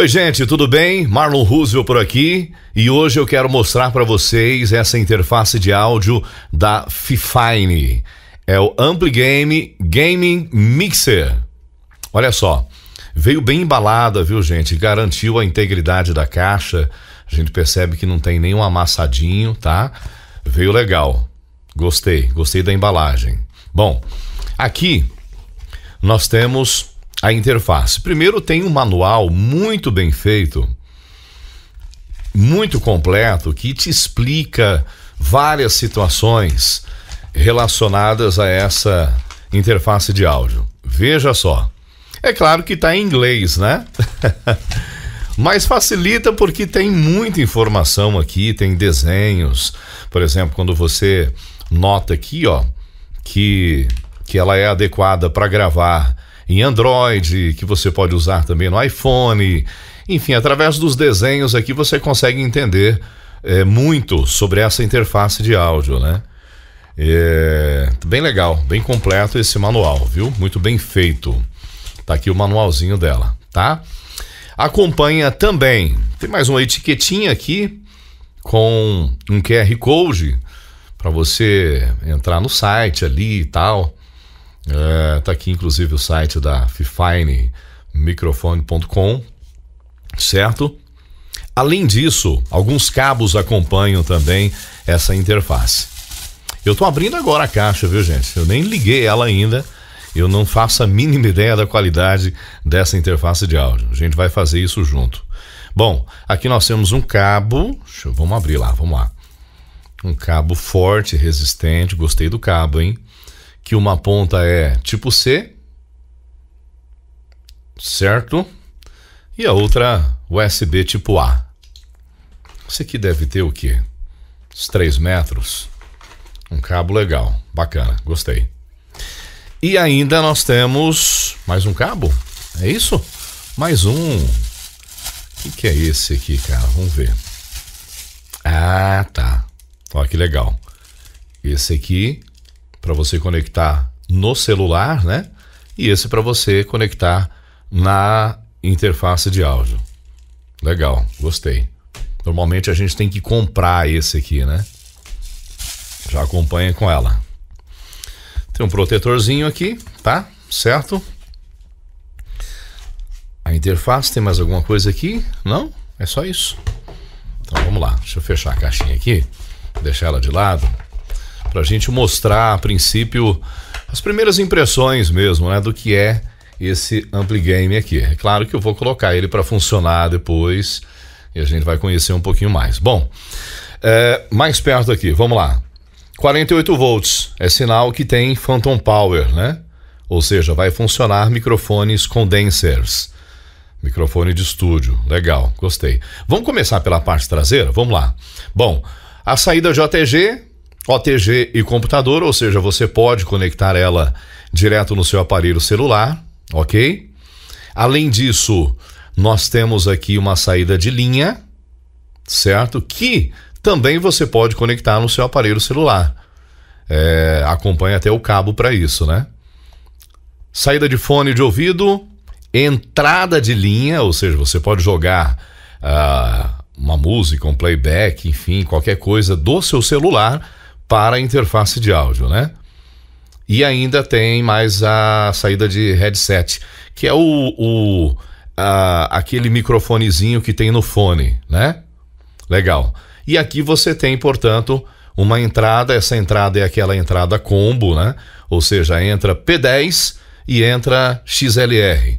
Oi, gente, tudo bem? Marlon Roosevelt por aqui e hoje eu quero mostrar para vocês essa interface de áudio da Fifine. É o Ampligame Gaming Mixer. Olha só, veio bem embalada, viu, gente? Garantiu a integridade da caixa. A gente percebe que não tem nenhum amassadinho, tá? Veio legal. Gostei, gostei da embalagem. Bom, aqui nós temos a interface. Primeiro tem um manual muito bem feito, muito completo, que te explica várias situações relacionadas a essa interface de áudio. Veja só. É claro que está em inglês, né? Mas facilita porque tem muita informação aqui, tem desenhos. Por exemplo, quando você nota aqui, ó, que que ela é adequada para gravar em Android, que você pode usar também no iPhone. Enfim, através dos desenhos aqui você consegue entender é, muito sobre essa interface de áudio, né? É, bem legal, bem completo esse manual, viu? Muito bem feito. Tá aqui o manualzinho dela, tá? Acompanha também. Tem mais uma etiquetinha aqui com um QR Code para você entrar no site ali e tal. É, tá aqui inclusive o site da fifinemicrofone.com, certo? Além disso, alguns cabos acompanham também essa interface. Eu tô abrindo agora a caixa, viu, gente? Eu nem liguei ela ainda. Eu não faço a mínima ideia da qualidade dessa interface de áudio. A gente vai fazer isso junto. Bom, aqui nós temos um cabo. Eu, vamos abrir lá, vamos lá. Um cabo forte, resistente. Gostei do cabo, hein? que uma ponta é tipo C, certo? E a outra USB tipo A. Esse aqui deve ter o quê? Uns 3 metros. Um cabo legal, bacana, gostei. E ainda nós temos mais um cabo, é isso? Mais um. O que, que é esse aqui, cara? Vamos ver. Ah, tá. Olha que legal. Esse aqui para você conectar no celular, né? E esse para você conectar na interface de áudio. Legal, gostei. Normalmente a gente tem que comprar esse aqui, né? Já acompanha com ela. Tem um protetorzinho aqui, tá? Certo? A interface tem mais alguma coisa aqui? Não? É só isso. Então vamos lá. Deixa eu fechar a caixinha aqui, deixar ela de lado para a gente mostrar a princípio as primeiras impressões mesmo, né, do que é esse ampli game aqui. É claro que eu vou colocar ele para funcionar depois e a gente vai conhecer um pouquinho mais. Bom, é, mais perto aqui, vamos lá. 48 volts é sinal que tem phantom power, né? Ou seja, vai funcionar microfones condensers. Microfone de estúdio, legal, gostei. Vamos começar pela parte traseira? Vamos lá. Bom, a saída JTG OTG e computador, ou seja, você pode conectar ela direto no seu aparelho celular, ok? Além disso, nós temos aqui uma saída de linha, certo? Que também você pode conectar no seu aparelho celular. É, acompanhe até o cabo para isso, né? Saída de fone de ouvido, entrada de linha, ou seja, você pode jogar ah, uma música, um playback, enfim, qualquer coisa do seu celular para a interface de áudio, né? E ainda tem mais a saída de headset, que é o, o a, aquele microfonezinho que tem no fone, né? Legal. E aqui você tem, portanto, uma entrada. Essa entrada é aquela entrada combo, né? Ou seja, entra P10 e entra XLR.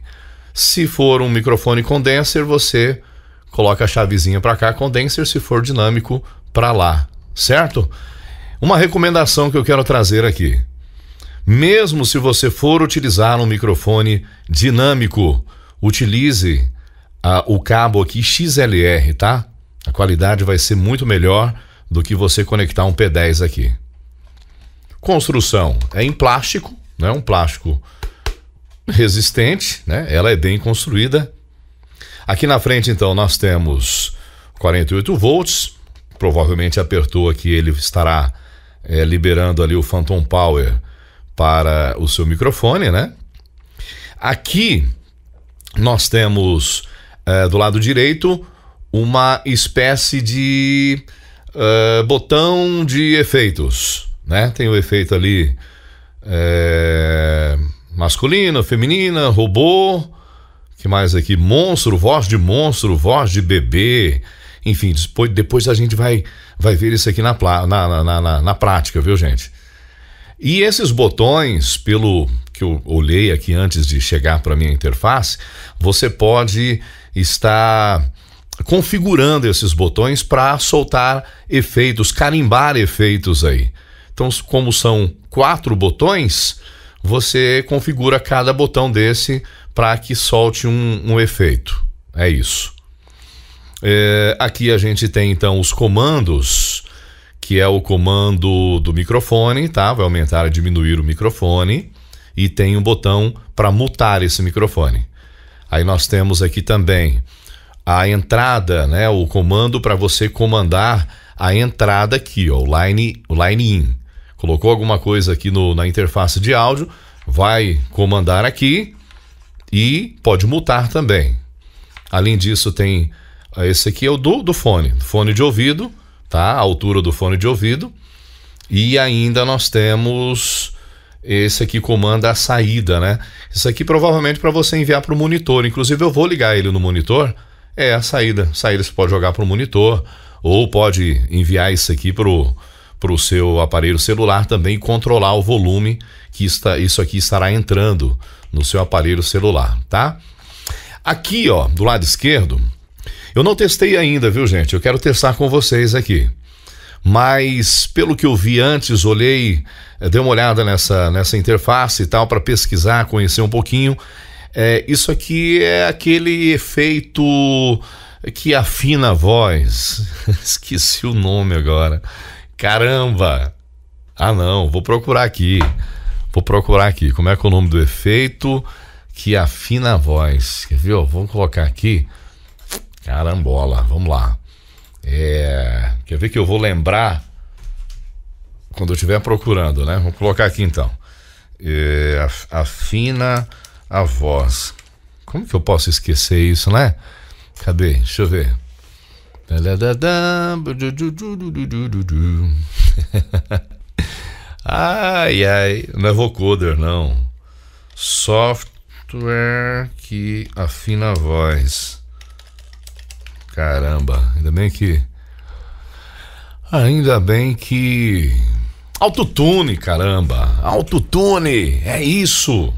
Se for um microfone condenser, você coloca a chavezinha para cá, condenser. Se for dinâmico, para lá, certo? Uma recomendação que eu quero trazer aqui. Mesmo se você for utilizar um microfone dinâmico, utilize ah, o cabo aqui XLR, tá? A qualidade vai ser muito melhor do que você conectar um P10 aqui. Construção é em plástico, né? Um plástico resistente, né? Ela é bem construída. Aqui na frente, então, nós temos 48 volts. Provavelmente apertou aqui, ele estará é, liberando ali o Phantom Power para o seu microfone, né? Aqui nós temos é, do lado direito uma espécie de é, botão de efeitos, né? Tem o efeito ali é, feminina, robô, que mais aqui? Monstro, voz de monstro, voz de bebê, enfim, depois, depois a gente vai, vai ver isso aqui na, na, na, na, na prática, viu, gente? E esses botões, pelo que eu olhei aqui antes de chegar para a minha interface, você pode estar configurando esses botões para soltar efeitos, carimbar efeitos aí. Então, como são quatro botões, você configura cada botão desse para que solte um, um efeito. É isso. É, aqui a gente tem então os comandos, que é o comando do microfone, tá? Vai aumentar e diminuir o microfone. E tem um botão para mutar esse microfone. Aí nós temos aqui também a entrada, né? O comando para você comandar a entrada aqui, ó, o line, o line in. Colocou alguma coisa aqui no, na interface de áudio, vai comandar aqui e pode mutar também. Além disso, tem ah, esse aqui é o do, do fone, fone de ouvido, tá? A altura do fone de ouvido. E ainda nós temos esse aqui comanda a saída, né? Isso aqui provavelmente para você enviar para o monitor. Inclusive eu vou ligar ele no monitor. É a saída. Saída você pode jogar para o monitor ou pode enviar isso aqui pro para o seu aparelho celular também controlar o volume que está, isso aqui estará entrando no seu aparelho celular, tá? Aqui, ó, do lado esquerdo, eu não testei ainda, viu, gente? Eu quero testar com vocês aqui. Mas pelo que eu vi antes, olhei, eh, dei uma olhada nessa, nessa interface e tal para pesquisar, conhecer um pouquinho. É, isso aqui é aquele efeito que afina a voz. Esqueci o nome agora. Caramba! Ah, não, vou procurar aqui. Vou procurar aqui. Como é que é o nome do efeito que afina a voz? Quer ver? Vamos colocar aqui. Carambola, vamos lá. É, quer ver que eu vou lembrar quando eu estiver procurando, né? Vou colocar aqui então. É, afina a voz. Como que eu posso esquecer isso, né? Cadê? Deixa eu ver. ai, ai, não é vocoder, não. Software que afina a voz. Caramba, ainda bem que. Ainda bem que. Autotune, caramba! Autotune! É isso!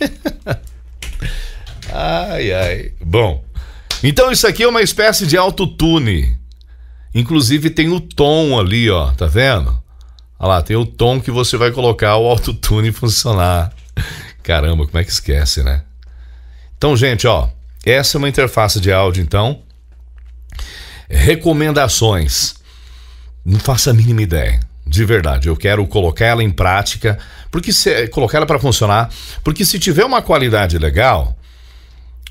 ai, ai. Bom, então isso aqui é uma espécie de autotune. Inclusive tem o tom ali, ó, tá vendo? Olha lá, tem o tom que você vai colocar o autotune funcionar. Caramba, como é que esquece, né? Então, gente, ó, essa é uma interface de áudio, então, recomendações. Não faça a mínima ideia. De verdade, eu quero colocar ela em prática, porque se, colocar ela para funcionar, porque se tiver uma qualidade legal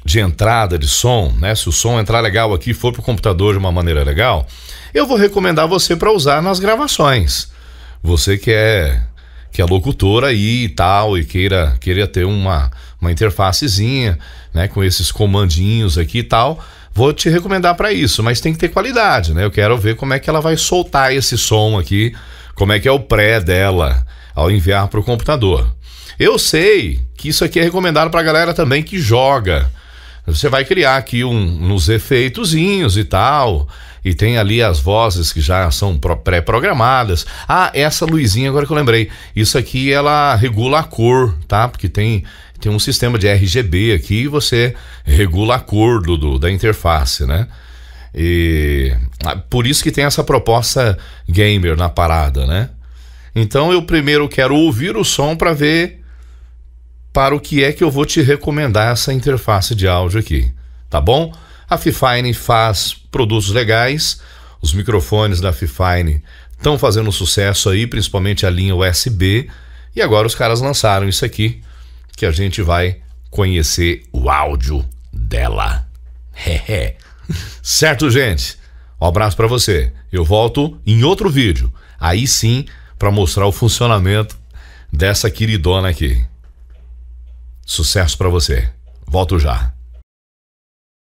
de entrada de som, né? Se o som entrar legal aqui, for pro computador de uma maneira legal, eu vou recomendar você para usar nas gravações. Você que é que é locutora aí e tal e queira queria ter uma uma interfacezinha, né, com esses comandinhos aqui e tal, vou te recomendar para isso, mas tem que ter qualidade, né? Eu quero ver como é que ela vai soltar esse som aqui, como é que é o pré dela ao enviar para o computador. Eu sei que isso aqui é recomendado para a galera também que joga. Você vai criar aqui um, uns efeitozinhos e tal, e tem ali as vozes que já são pré-programadas. Ah, essa luzinha agora que eu lembrei, isso aqui ela regula a cor, tá? Porque tem tem um sistema de RGB aqui e você regula a cor do, da interface, né? E ah, por isso que tem essa proposta gamer na parada, né? Então eu primeiro quero ouvir o som para ver para o que é que eu vou te recomendar essa interface de áudio aqui, tá bom? A Fifine faz produtos legais, os microfones da Fifine estão fazendo sucesso aí, principalmente a linha USB, e agora os caras lançaram isso aqui que a gente vai conhecer o áudio dela. certo, gente? Um abraço para você. Eu volto em outro vídeo, aí sim, para mostrar o funcionamento dessa queridona aqui. Sucesso para você. Volto já.